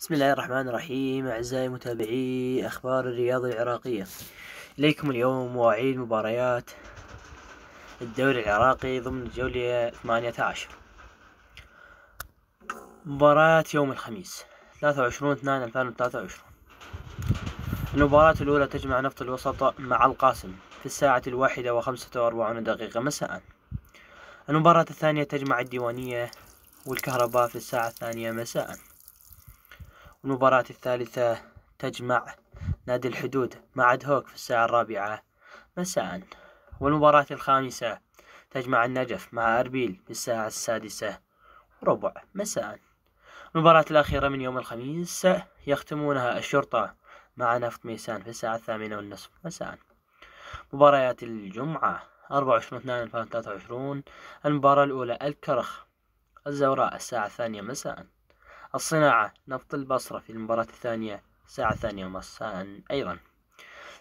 بسم الله الرحمن الرحيم أعزائي متابعي أخبار الرياضة العراقية إليكم اليوم مواعيد مباريات الدوري العراقي ضمن الجولة 18 مباراة يوم الخميس 23 2 2023 المباراة الأولى تجمع نفط الوسط مع القاسم في الساعة الواحدة وخمسة وأربعون دقيقة مساء المباراة الثانية تجمع الديوانية والكهرباء في الساعة الثانية مساءً المباراة الثالثة تجمع نادي الحدود مع دهوك في الساعة الرابعة مساء والمباراة الخامسة تجمع النجف مع أربيل في الساعة السادسة ربع مساء المباراة الأخيرة من يوم الخميس يختمونها الشرطة مع نفط ميسان في الساعة الثامنة والنصف مساء مباريات الجمعة 24 وعشرون المباراة الأولى الكرخ الزوراء الساعة الثانية مساءً الصناعة نفط البصرة في المباراة الثانية الساعة الثانية مساء أيضا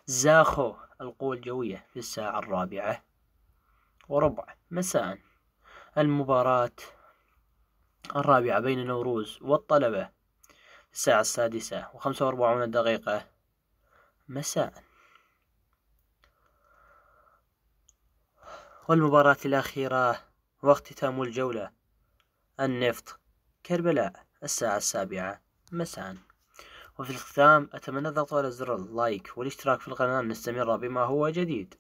زاخو القوة الجوية في الساعة الرابعة وربع مساء المباراة الرابعة بين نوروز والطلبة الساعة السادسة وخمسة وأربعون دقيقة مساء والمباراة الأخيرة واختتام الجولة النفط كربلاء الساعة السابعة مساء وفي الختام أتمنى الضغط على زر اللايك والاشتراك في القناة لنستمر بما هو جديد